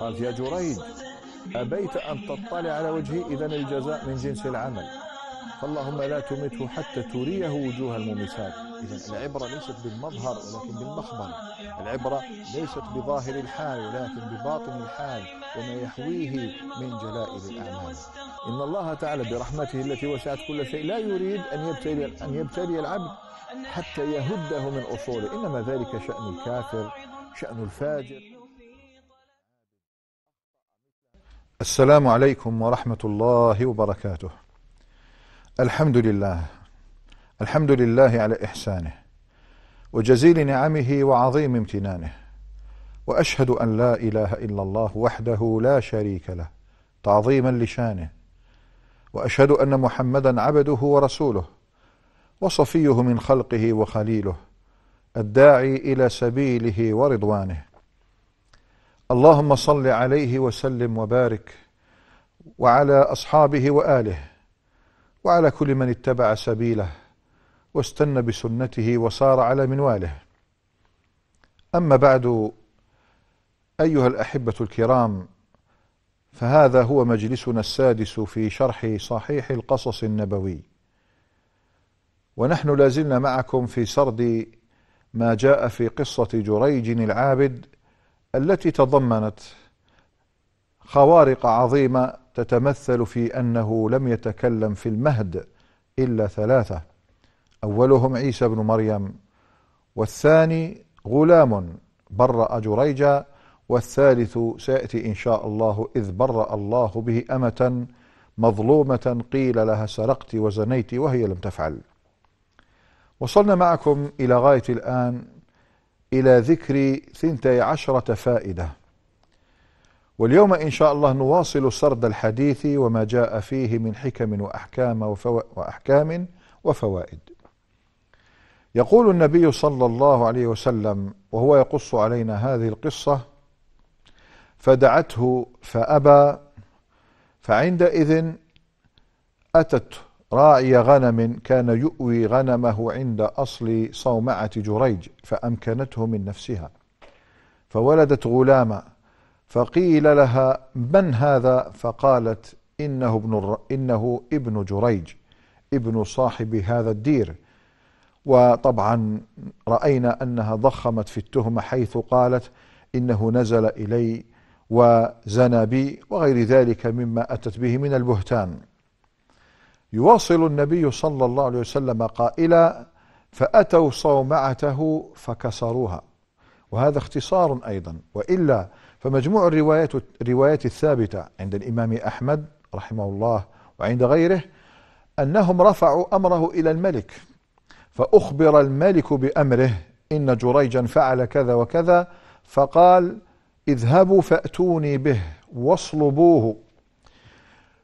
قالت يا جريج أبيت أن تطلع على وجهي إذا الجزاء من جنس العمل فاللهم لا تمته حتى تريه وجوه الممسات إذا العبرة ليست بالمظهر ولكن بالمخبر العبرة ليست بظاهر الحال ولكن بباطن الحال وما يحويه من جلائل الأعمال إن الله تعالى برحمته التي وسعت كل شيء لا يريد أن يبتلي, أن يبتلي العبد حتى يهده من أصوله إنما ذلك شأن الكافر شأن الفاجر السلام عليكم ورحمة الله وبركاته الحمد لله الحمد لله على إحسانه وجزيل نعمه وعظيم امتنانه وأشهد أن لا إله إلا الله وحده لا شريك له تعظيما لشانه وأشهد أن محمدا عبده ورسوله وصفيه من خلقه وخليله الداعي إلى سبيله ورضوانه اللهم صل عليه وسلم وبارك وعلى أصحابه وآله وعلى كل من اتبع سبيله واستنى بسنته وصار على منواله أما بعد أيها الأحبة الكرام فهذا هو مجلسنا السادس في شرح صحيح القصص النبوي ونحن لازلنا معكم في سرد ما جاء في قصة جريج العابد التي تضمنت خوارق عظيمة تتمثل في أنه لم يتكلم في المهد إلا ثلاثة أولهم عيسى بن مريم والثاني غلام برأ جريجا والثالث سيأتي إن شاء الله إذ برأ الله به أمة مظلومة قيل لها سرقت وزنيت وهي لم تفعل وصلنا معكم إلى غاية الآن إلى ذكر ثنتي عشرة فائدة واليوم إن شاء الله نواصل سرد الحديث وما جاء فيه من حكم وأحكام, وفو... وأحكام وفوائد يقول النبي صلى الله عليه وسلم وهو يقص علينا هذه القصة فدعته فأبى فعندئذ أتته راعي غنم كان يؤوي غنمه عند أصل صومعة جريج فأمكنته من نفسها فولدت غلاما فقيل لها من هذا فقالت إنه ابن, إنه ابن جريج ابن صاحب هذا الدير وطبعا رأينا أنها ضخمت في التهمة حيث قالت إنه نزل إلي وزنى بي وغير ذلك مما أتت به من البهتان يواصل النبي صلى الله عليه وسلم قائلا فأتوا صومعته فكسروها وهذا اختصار أيضا وإلا فمجموع الروايات, الروايات الثابتة عند الإمام أحمد رحمه الله وعند غيره أنهم رفعوا أمره إلى الملك فأخبر الملك بأمره إن جريجا فعل كذا وكذا فقال اذهبوا فأتوني به واصلبوه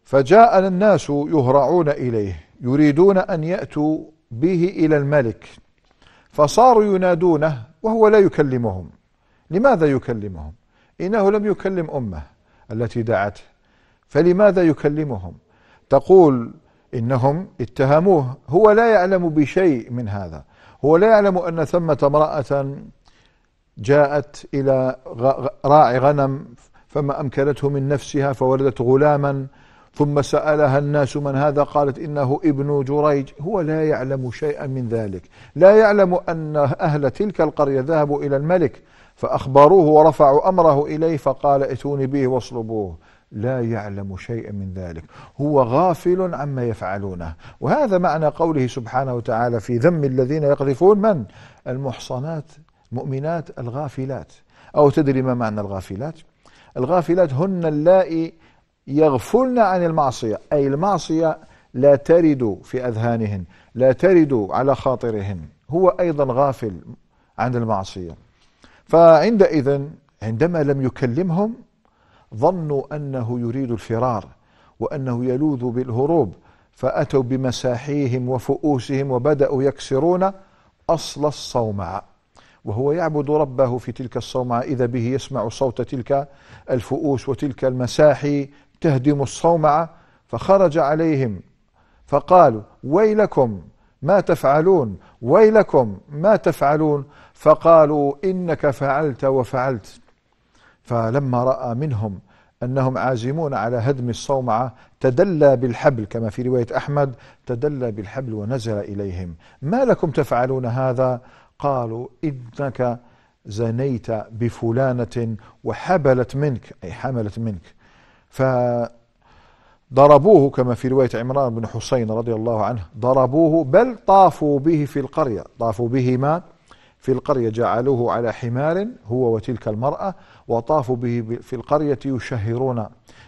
فجاء الناس يهرعون إليه يريدون أن يأتوا به إلى الملك فصاروا ينادونه وهو لا يكلمهم لماذا يكلمهم إنه لم يكلم أمه التي دعته فلماذا يكلمهم تقول إنهم اتهموه هو لا يعلم بشيء من هذا هو لا يعلم أن ثمة امرأة جاءت إلى راعي غنم فما أمكنته من نفسها فولدت غلاما ثم سألها الناس من هذا قالت إنه ابن جريج هو لا يعلم شيئا من ذلك لا يعلم أن أهل تلك القرية ذهبوا إلى الملك فأخبروه ورفعوا أمره إليه فقال اتوني به واصلبوه لا يعلم شيئا من ذلك هو غافل عما يفعلونه وهذا معنى قوله سبحانه وتعالى في ذم الذين يقذفون من المحصنات المؤمنات الغافلات أو تدري ما معنى الغافلات الغافلات هن اللائي يغفلن عن المعصية أي المعصية لا ترد في أذهانهن لا ترد على خاطرهن هو أيضا غافل عن المعصية فعندئذ عندما لم يكلمهم ظنوا أنه يريد الفرار وأنه يلوذ بالهروب فأتوا بمساحيهم وفؤوسهم وبدأوا يكسرون أصل الصومعة وهو يعبد ربه في تلك الصومعة إذا به يسمع صوت تلك الفؤوس وتلك المساحي تهدم الصومعة فخرج عليهم فقالوا ويلكم ما تفعلون ويلكم ما تفعلون فقالوا إنك فعلت وفعلت فلما رأى منهم أنهم عازمون على هدم الصومعة تدلى بالحبل كما في رواية أحمد تدلى بالحبل ونزل إليهم ما لكم تفعلون هذا قالوا إنك زنيت بفلانة وحبلت منك أي حملت منك فضربوه كما في رواية عمران بن حسين رضي الله عنه ضربوه بل طافوا به في القرية طافوا بهما في القرية جعلوه على حمار هو وتلك المرأة وطافوا به في القرية يشهرون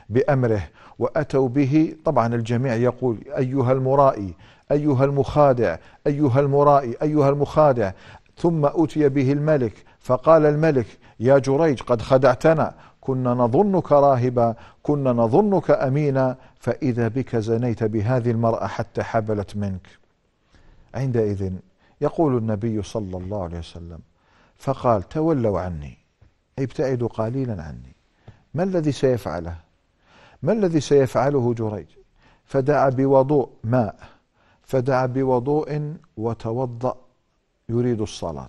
بأمره وأتوا به طبعا الجميع يقول أيها المرائي أيها المخادع أيها المرائي أيها المخادع ثم أتي به الملك فقال الملك يا جريج قد خدعتنا كنا نظنك راهبا كنا نظنك امينا فاذا بك زنيت بهذه المراه حتى حبلت منك عندئذ يقول النبي صلى الله عليه وسلم فقال تولوا عني ابتعدوا قليلا عني ما الذي سيفعله ما الذي سيفعله جريج فدعا بوضوء ماء فدعا بوضوء وتوضأ يريد الصلاة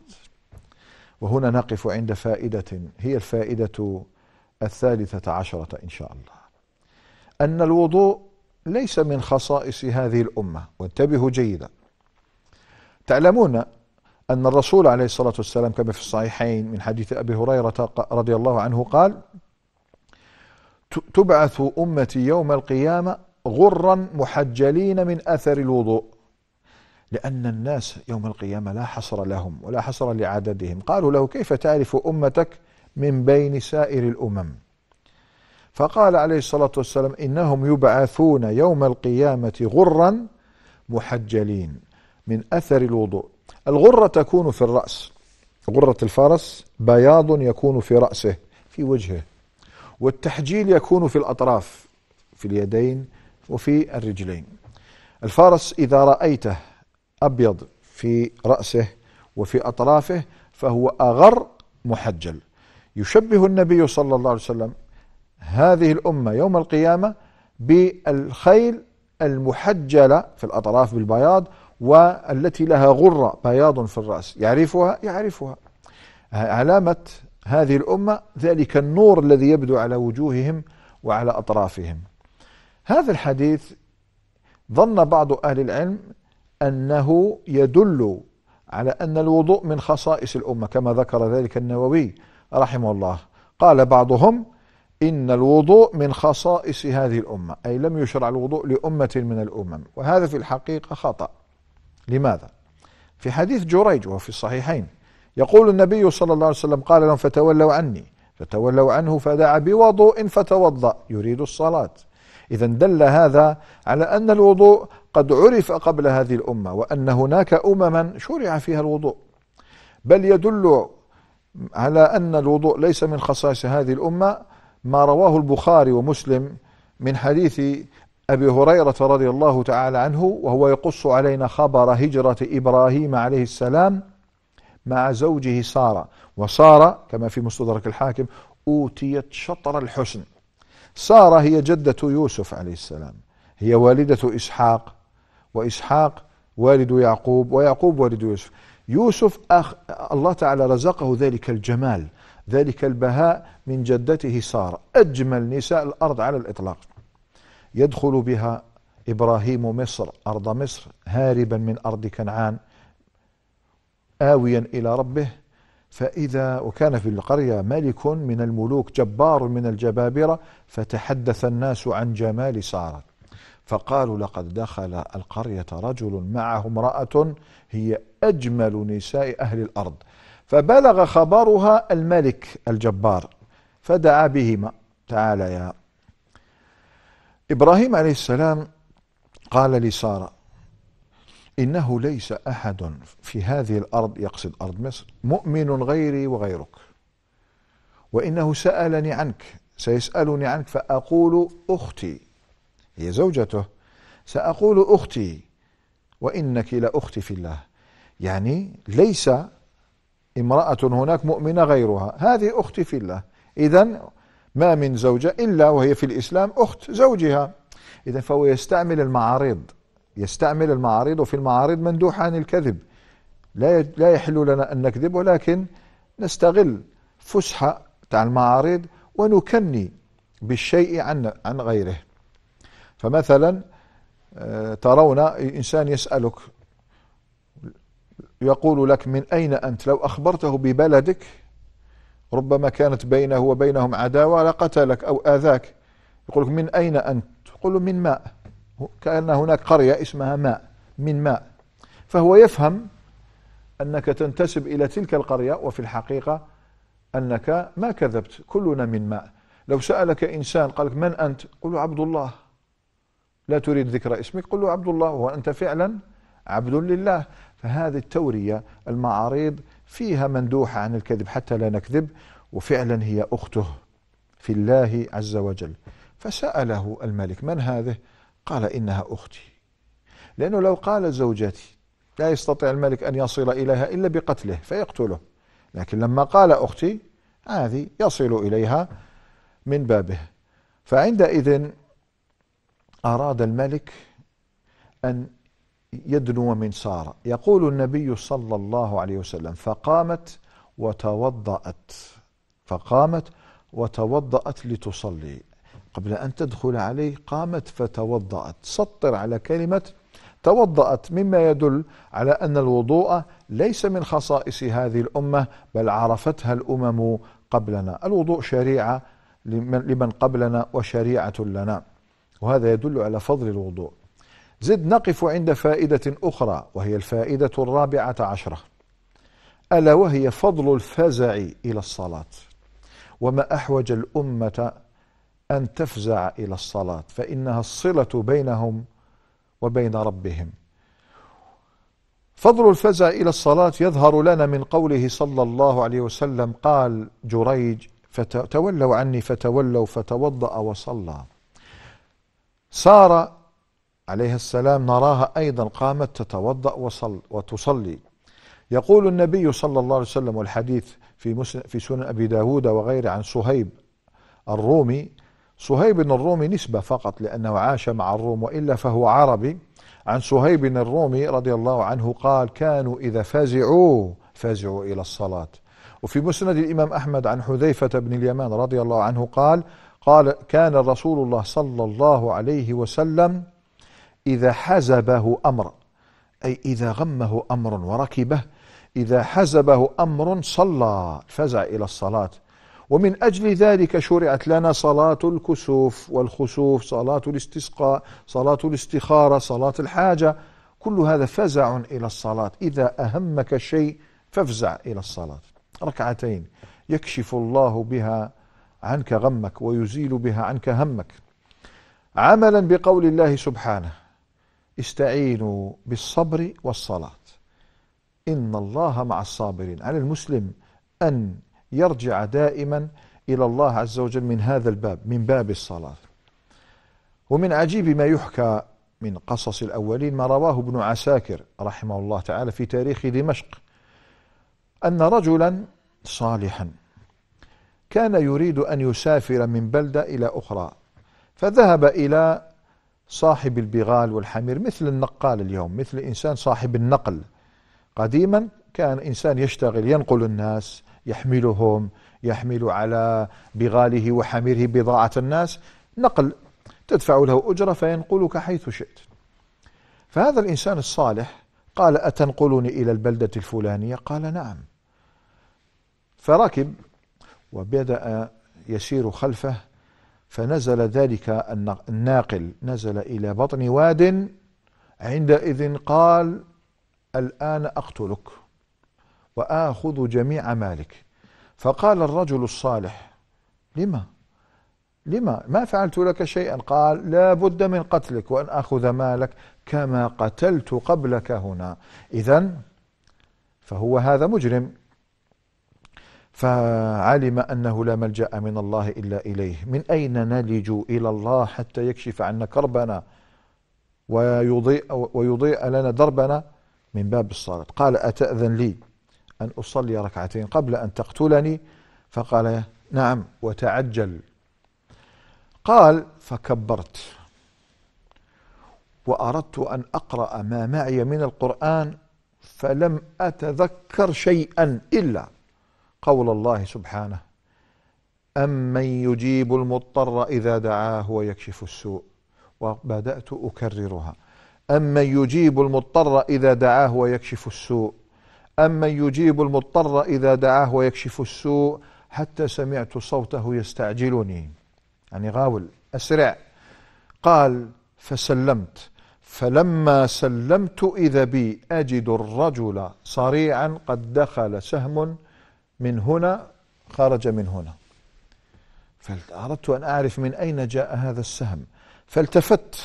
وهنا نقف عند فائدة هي الفائدة الثالثة عشرة إن شاء الله أن الوضوء ليس من خصائص هذه الأمة وانتبهوا جيدا تعلمون أن الرسول عليه الصلاة والسلام كما في الصحيحين من حديث أبي هريرة رضي الله عنه قال تبعث أمتي يوم القيامة غرا محجلين من أثر الوضوء لأن الناس يوم القيامة لا حصر لهم ولا حصر لعددهم قالوا له كيف تعرف أمتك من بين سائر الأمم فقال عليه الصلاة والسلام إنهم يبعثون يوم القيامة غرا محجلين من أثر الوضوء الغرة تكون في الرأس غرة الفرس بياض يكون في رأسه في وجهه والتحجيل يكون في الأطراف في اليدين وفي الرجلين الفارس إذا رأيته أبيض في رأسه وفي أطرافه فهو أغر محجل يشبه النبي صلى الله عليه وسلم هذه الأمة يوم القيامة بالخيل المحجلة في الأطراف بالبياض والتي لها غرة بياض في الرأس يعرفها يعرفها علامة هذه الأمة ذلك النور الذي يبدو على وجوههم وعلى أطرافهم هذا الحديث ظن بعض أهل العلم أنه يدل على أن الوضوء من خصائص الأمة كما ذكر ذلك النووي رحمه الله قال بعضهم إن الوضوء من خصائص هذه الأمة أي لم يشرع الوضوء لأمة من الأمم وهذا في الحقيقة خطأ لماذا؟ في حديث جريج وفي الصحيحين يقول النبي صلى الله عليه وسلم قال لهم فتولوا عني فتولوا عنه فدعا بوضوء فتوضأ يريد الصلاة إذا دل هذا على أن الوضوء قد عرف قبل هذه الأمة وأن هناك أمما شرع فيها الوضوء بل يدل على أن الوضوء ليس من خصائص هذه الأمة ما رواه البخاري ومسلم من حديث أبي هريرة رضي الله تعالى عنه وهو يقص علينا خبر هجرة إبراهيم عليه السلام مع زوجه سارة وسارة كما في مستدرك الحاكم أوتيت شطر الحسن سارة هي جدة يوسف عليه السلام هي والدة إسحاق وإسحاق والد يعقوب ويعقوب والد يوسف يوسف أخ الله تعالى رزقه ذلك الجمال ذلك البهاء من جدته سارة أجمل نساء الأرض على الإطلاق يدخل بها إبراهيم مصر أرض مصر هاربا من أرض كنعان آويا إلى ربه فإذا وكان في القرية ملك من الملوك جبار من الجبابرة فتحدث الناس عن جمال سارة فقالوا لقد دخل القرية رجل معه امرأة هي أجمل نساء أهل الأرض فبلغ خبرها الملك الجبار فدعا بهما تعال يا إبراهيم عليه السلام قال لسارة إنه ليس أحد في هذه الأرض يقصد أرض مصر مؤمن غيري وغيرك وإنه سألني عنك سيسألني عنك فأقول أختي هي زوجته سأقول أختي وإنك لأختي في الله يعني ليس امرأة هناك مؤمنة غيرها هذه أختي في الله إذا ما من زوجة إلا وهي في الإسلام أخت زوجها إذا فهو يستعمل المعارض يستعمل المعارض وفي المعارض مندوح عن الكذب لا لا يحل لنا أن نكذب ولكن نستغل فسحة تاع المعارض ونكني بالشيء عن عن غيره فمثلا آه، ترون إنسان يسألك يقول لك من أين أنت لو أخبرته ببلدك ربما كانت بينه وبينهم عداوة لقتلك أو آذاك يقول لك من أين أنت تقول له من ماء كأن هناك قرية اسمها ماء من ماء فهو يفهم أنك تنتسب إلى تلك القرية وفي الحقيقة أنك ما كذبت كلنا من ماء لو سألك إنسان قال لك من أنت قل عبد الله لا تريد ذكر اسمك قل له عبد الله وأنت فعلا عبد لله فهذه التورية المعاريض فيها مندوحة عن الكذب حتى لا نكذب وفعلا هي أخته في الله عز وجل فسأله الملك من هذه قال إنها أختي لأنه لو قال زوجتي لا يستطيع الملك أن يصل إليها إلا بقتله فيقتله لكن لما قال أختي هذه يصل إليها من بابه فعندئذ أراد الملك أن يدنو من سارة يقول النبي صلى الله عليه وسلم فقامت وتوضأت فقامت وتوضأت لتصلي قبل أن تدخل عليه قامت فتوضأت سطر على كلمة توضأت مما يدل على أن الوضوء ليس من خصائص هذه الأمة بل عرفتها الأمم قبلنا الوضوء شريعة لمن قبلنا وشريعة لنا وهذا يدل على فضل الوضوء زد نقف عند فائدة أخرى وهي الفائدة الرابعة عشرة ألا وهي فضل الفزع إلى الصلاة وما أحوج الأمة أن تفزع إلى الصلاة فإنها الصلة بينهم وبين ربهم فضل الفزع إلى الصلاة يظهر لنا من قوله صلى الله عليه وسلم قال جريج فتولوا عني فتولوا فتوضأ وصلى سارة عليه السلام نراها أيضا قامت تتوضأ وصل وتصلي يقول النبي صلى الله عليه وسلم والحديث في, في سنن أبي داود وغيره عن صهيب الرومي صهيب الرومي نسبة فقط لأنه عاش مع الروم وإلا فهو عربي عن صهيب الرومي رضي الله عنه قال كانوا إذا فزعوا فزعوا إلى الصلاة وفي مسند الإمام أحمد عن حذيفة بن اليمان رضي الله عنه قال قال كان رسول الله صلى الله عليه وسلم إذا حزبه أمر أي إذا غمه أمر وركبه إذا حزبه أمر صلى فزع إلى الصلاة ومن أجل ذلك شرعت لنا صلاة الكسوف والخسوف صلاة الاستسقاء صلاة الاستخارة صلاة الحاجة كل هذا فزع إلى الصلاة إذا أهمك شيء فافزع إلى الصلاة ركعتين يكشف الله بها عنك غمك ويزيل بها عنك همك عملا بقول الله سبحانه استعينوا بالصبر والصلاة إن الله مع الصابرين على المسلم أن يرجع دائما إلى الله عز وجل من هذا الباب من باب الصلاة ومن عجيب ما يحكى من قصص الأولين ما رواه ابن عساكر رحمه الله تعالى في تاريخ دمشق أن رجلا صالحا كان يريد أن يسافر من بلدة إلى أخرى فذهب إلى صاحب البغال والحمير مثل النقال اليوم مثل إنسان صاحب النقل قديما كان إنسان يشتغل ينقل الناس يحملهم يحمل على بغاله وحميره بضاعة الناس نقل تدفع له أجرة فينقلك حيث شئت فهذا الإنسان الصالح قال أتنقلني إلى البلدة الفلانية قال نعم فركب وبدأ يسير خلفه فنزل ذلك الناقل نزل إلى بطن واد عندئذ قال الآن أقتلك وآخذ جميع مالك فقال الرجل الصالح لما لما ما فعلت لك شيئا قال لا بد من قتلك وأن أخذ مالك كما قتلت قبلك هنا إذا فهو هذا مجرم فعلم أنه لا ملجأ من الله إلا إليه من أين نلج إلى الله حتى يكشف عنا كربنا ويضيء, ويضيء لنا دربنا من باب الصلاة قال أتأذن لي أن أصلي ركعتين قبل أن تقتلني فقال نعم وتعجل قال فكبرت وأردت أن أقرأ ما معي من القرآن فلم أتذكر شيئا إلا قول الله سبحانه أمن يجيب المضطر إذا دعاه ويكشف السوء وبدأت أكررها أمن يجيب المضطر إذا دعاه ويكشف السوء أمن يجيب المضطر إذا دعاه ويكشف السوء حتى سمعت صوته يستعجلني يعني غاول أسرع قال فسلمت فلما سلمت إذا بي أجد الرجل صريعا قد دخل سهم من هنا خرج من هنا فأردت أن أعرف من أين جاء هذا السهم فالتفت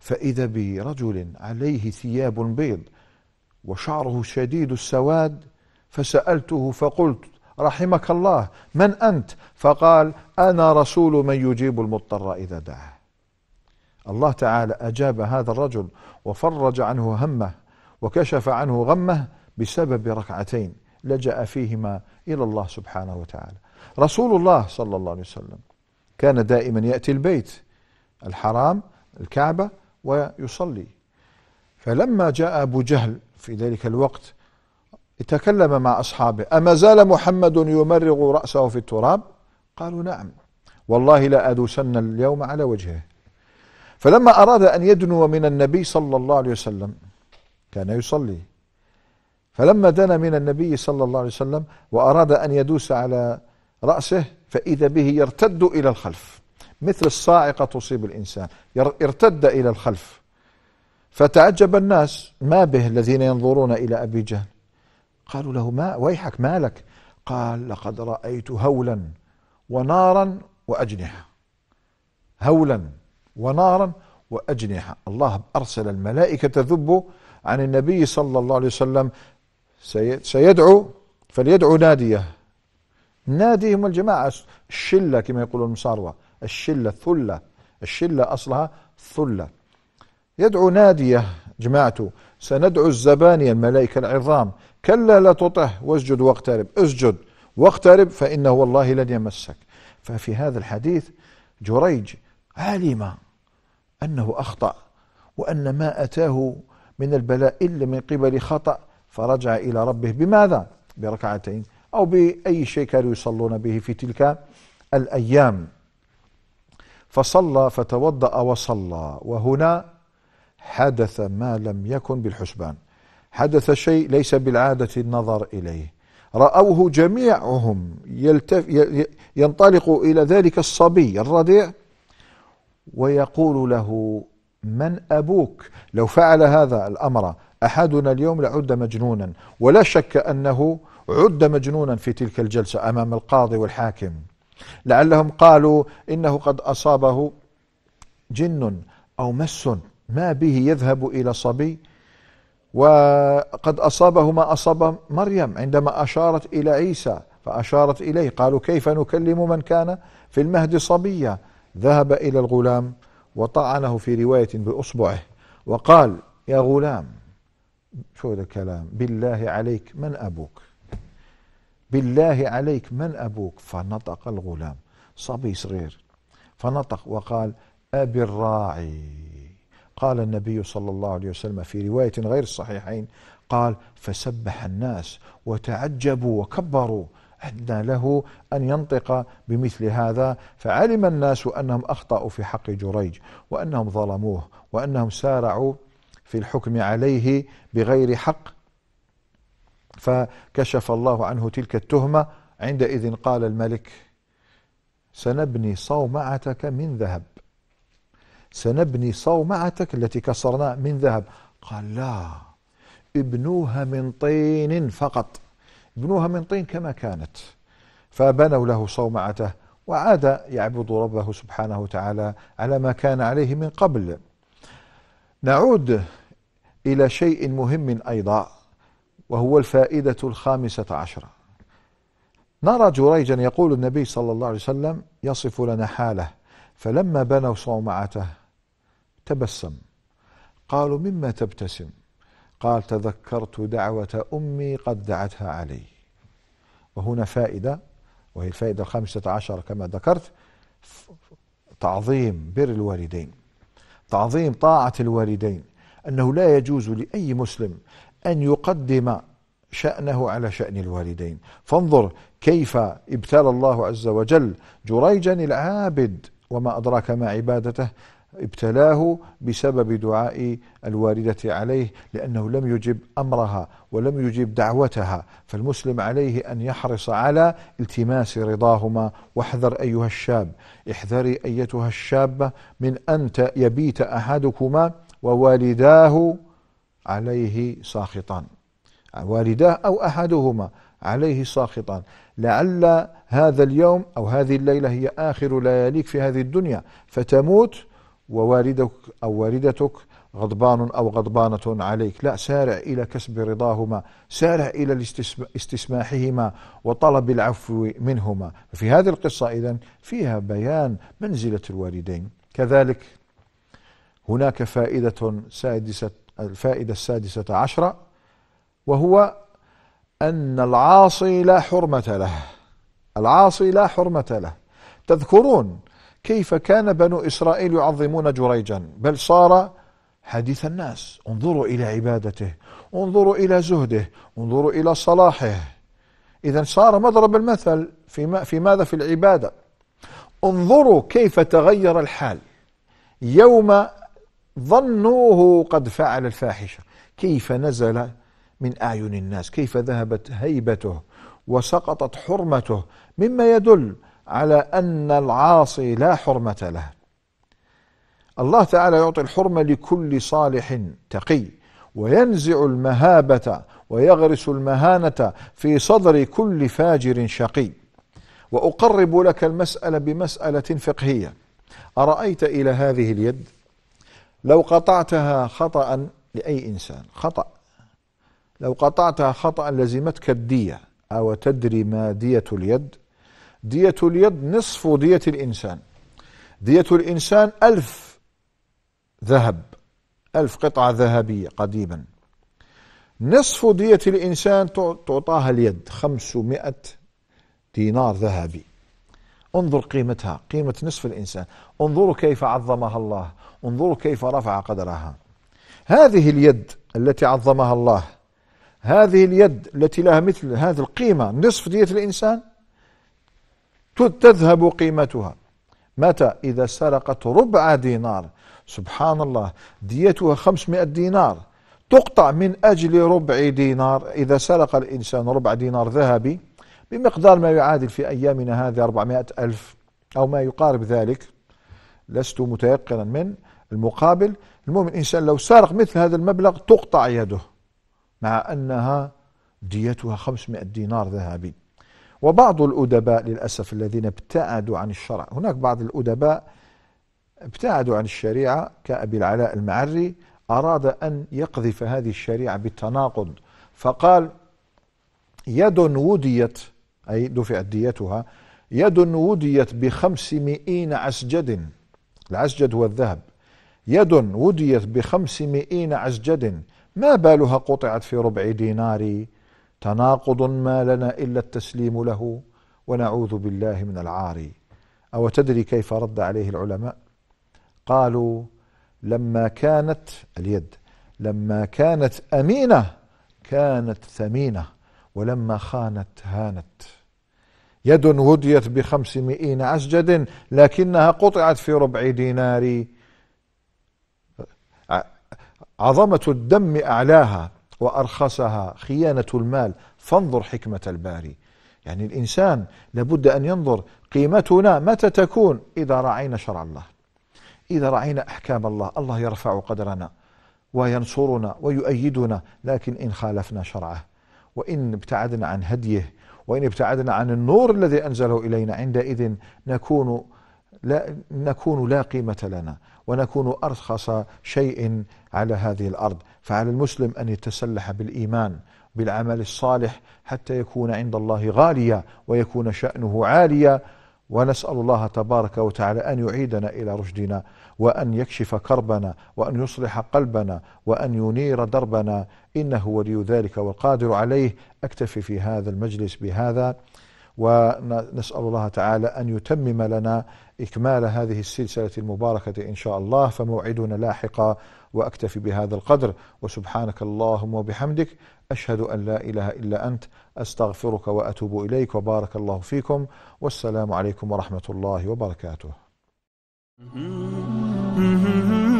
فإذا برجل عليه ثياب بيض وشعره شديد السواد فسألته فقلت رحمك الله من أنت فقال أنا رسول من يجيب المضطر إذا دعاه الله تعالى أجاب هذا الرجل وفرج عنه همه وكشف عنه غمه بسبب ركعتين لجأ فيهما إلى الله سبحانه وتعالى رسول الله صلى الله عليه وسلم كان دائما يأتي البيت الحرام الكعبة ويصلي فلما جاء أبو جهل في ذلك الوقت تكلم مع أصحابه أما زال محمد يمرغ رأسه في التراب قالوا نعم والله لا أدوسن اليوم على وجهه فلما أراد أن يدنو من النبي صلى الله عليه وسلم كان يصلي فلما دنا من النبي صلى الله عليه وسلم وأراد أن يدوس على رأسه فإذا به يرتد إلى الخلف مثل الصاعقة تصيب الإنسان ارتد إلى الخلف فتعجب الناس ما به الذين ينظرون إلى أبي جهل قالوا له ما ويحك مالك قال لقد رأيت هولا ونارا وأجنحة هولا ونارا وأجنحة الله أرسل الملائكة تذب عن النبي صلى الله عليه وسلم سيدعو فليدعو ناديه نادي هم الجماعة الشلة كما يقولون المصاروة الشلة الثلة الشلة أصلها ثلة يدعو ناديه جماعته سندعو الزبانية الملائكة العظام كلا لا تطه واسجد واقترب اسجد واقترب فإنه والله لن يمسك ففي هذا الحديث جريج علم أنه أخطأ وأن ما أتاه من البلاء إلا من قبل خطأ فرجع إلى ربه بماذا؟ بركعتين أو بأي شيء كانوا يصلون به في تلك الأيام فصلى فتوضأ وصلى وهنا حدث ما لم يكن بالحسبان حدث شيء ليس بالعادة النظر إليه رأوه جميعهم يلتف ينطلق إلى ذلك الصبي الرضيع ويقول له من أبوك لو فعل هذا الأمر أحدنا اليوم لعد مجنونا ولا شك أنه عد مجنونا في تلك الجلسة أمام القاضي والحاكم لعلهم قالوا إنه قد أصابه جن أو مس ما به يذهب إلى صبي وقد أصابه ما أصاب مريم عندما أشارت إلى عيسى فأشارت إليه قالوا كيف نكلم من كان في المهد صبيا ذهب إلى الغلام وطعنه في رواية بأصبعه وقال يا غلام شو هذا الكلام بالله عليك من أبوك بالله عليك من أبوك فنطق الغلام صبي صغير فنطق وقال أبي الراعي قال النبي صلى الله عليه وسلم في رواية غير الصحيحين قال فسبح الناس وتعجبوا وكبروا أدنى له أن ينطق بمثل هذا فعلم الناس أنهم أخطأوا في حق جريج وأنهم ظلموه وأنهم سارعوا في الحكم عليه بغير حق فكشف الله عنه تلك التهمة عندئذ قال الملك سنبني صومعتك من ذهب سنبني صومعتك التي كسرنا من ذهب قال لا ابنوها من طين فقط ابنوها من طين كما كانت فبنوا له صومعته وعاد يعبد ربه سبحانه وتعالى على ما كان عليه من قبل نعود إلى شيء مهم أيضا وهو الفائدة الخامسة عشرة نرى جريجا يقول النبي صلى الله عليه وسلم يصف لنا حاله فلما بنوا صومعته تبسم قالوا مما تبتسم قال تذكرت دعوة أمي قد دعتها علي وهنا فائدة وهي الفائدة الخامسة عشرة كما ذكرت تعظيم بر الوالدين تعظيم طاعة الوالدين أنه لا يجوز لأي مسلم أن يقدم شأنه على شأن الوالدين فانظر كيف ابتلى الله عز وجل جريجا العابد وما أدراك ما عبادته ابتلاه بسبب دعاء الواردة عليه لأنه لم يجب أمرها ولم يجب دعوتها فالمسلم عليه أن يحرص على التماس رضاهما واحذر أيها الشاب احذري أيتها الشابة من أن يبيت أحدكما ووالداه عليه ساخطان والداه أو أحدهما عليه ساخطا لعل هذا اليوم أو هذه الليلة هي آخر لياليك في هذه الدنيا فتموت ووالدك أو والدتك غضبان أو غضبانة عليك لا سارع إلى كسب رضاهما سارع إلى استسماحهما وطلب العفو منهما في هذه القصة إذا فيها بيان منزلة الوالدين كذلك هناك فائدة سادسة الفائدة السادسة عشرة وهو أن العاصي لا حرمة له العاصي لا حرمة له تذكرون كيف كان بنو إسرائيل يعظمون جريجا بل صار حديث الناس انظروا إلى عبادته انظروا إلى زهده انظروا إلى صلاحه إذا صار مضرب المثل في, في ماذا في العبادة انظروا كيف تغير الحال يوم ظنوه قد فعل الفاحشة كيف نزل من أعين الناس كيف ذهبت هيبته وسقطت حرمته مما يدل على أن العاصي لا حرمة له الله تعالى يعطي الحرمة لكل صالح تقي وينزع المهابة ويغرس المهانة في صدر كل فاجر شقي وأقرب لك المسألة بمسألة فقهية أرأيت إلى هذه اليد لو قطعتها خطأ لأي إنسان خطأ لو قطعتها خطأ لزمتك الدية أو تدري ما دية اليد دية اليد نصف دية الإنسان دية الإنسان ألف ذهب ألف قطعة ذهبية قديما نصف دية الإنسان تعطاها اليد خمسمائة دينار ذهبي انظر قيمتها قيمة نصف الإنسان انظروا كيف عظمها الله انظروا كيف رفع قدرها هذه اليد التي عظمها الله هذه اليد التي لها مثل هذه القيمة نصف دية الإنسان تذهب قيمتها متى إذا سرقت ربع دينار سبحان الله ديتها 500 دينار تقطع من أجل ربع دينار إذا سرق الإنسان ربع دينار ذهبي بمقدار ما يعادل في أيامنا هذه 400 ألف أو ما يقارب ذلك لست متيقنا من المقابل المهم الإنسان لو سرق مثل هذا المبلغ تقطع يده مع أنها ديتها 500 دينار ذهبي وبعض الأدباء للأسف الذين ابتعدوا عن الشرع هناك بعض الأدباء ابتعدوا عن الشريعة كأبي العلاء المعري أراد أن يقذف هذه الشريعة بالتناقض فقال يد وديت أي دفعت ديتها يد وديت بخمسمائين عسجد العسجد هو الذهب يد وديت بخمسمائين عسجد ما بالها قطعت في ربع دينار تناقض ما لنا إلا التسليم له ونعوذ بالله من العار أو تدري كيف رد عليه العلماء قالوا لما كانت اليد لما كانت أمينة كانت ثمينة ولما خانت هانت يد وديت بخمسمائين عسجد لكنها قطعت في ربع دينار عظمة الدم أعلاها وأرخصها خيانة المال فانظر حكمة الباري يعني الإنسان لابد أن ينظر قيمتنا متى تكون إذا رعينا شرع الله إذا رعينا أحكام الله الله يرفع قدرنا وينصرنا ويؤيدنا لكن إن خالفنا شرعه وإن ابتعدنا عن هديه وإن ابتعدنا عن النور الذي أنزله إلينا عندئذ نكون لا, نكون لا قيمة لنا ونكون أرخص شيء على هذه الأرض فعلى المسلم أن يتسلح بالإيمان بالعمل الصالح حتى يكون عند الله غاليا ويكون شأنه عاليا ونسأل الله تبارك وتعالى أن يعيدنا إلى رشدنا وأن يكشف كربنا وأن يصلح قلبنا وأن ينير دربنا إنه ولي ذلك والقادر عليه أكتفي في هذا المجلس بهذا ونسأل الله تعالى أن يتمم لنا إكمال هذه السلسلة المباركة إن شاء الله فموعدنا لاحقا وأكتفي بهذا القدر وسبحانك اللهم وبحمدك أشهد أن لا إله إلا أنت أستغفرك وأتوب إليك وبارك الله فيكم والسلام عليكم ورحمة الله وبركاته mm-hmm. Mm-hmm.